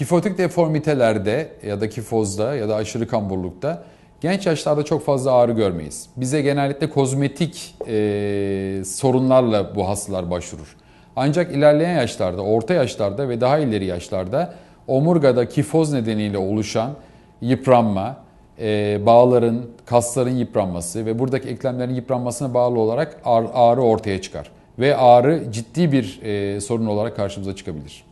Kifotik deformitelerde ya da kifozda ya da aşırı kamburlukta genç yaşlarda çok fazla ağrı görmeyiz. Bize genellikle kozmetik e, sorunlarla bu hastalar başvurur. Ancak ilerleyen yaşlarda, orta yaşlarda ve daha ileri yaşlarda omurgada kifoz nedeniyle oluşan yıpranma, e, bağların, kasların yıpranması ve buradaki eklemlerin yıpranmasına bağlı olarak ağrı ortaya çıkar. Ve ağrı ciddi bir e, sorun olarak karşımıza çıkabilir.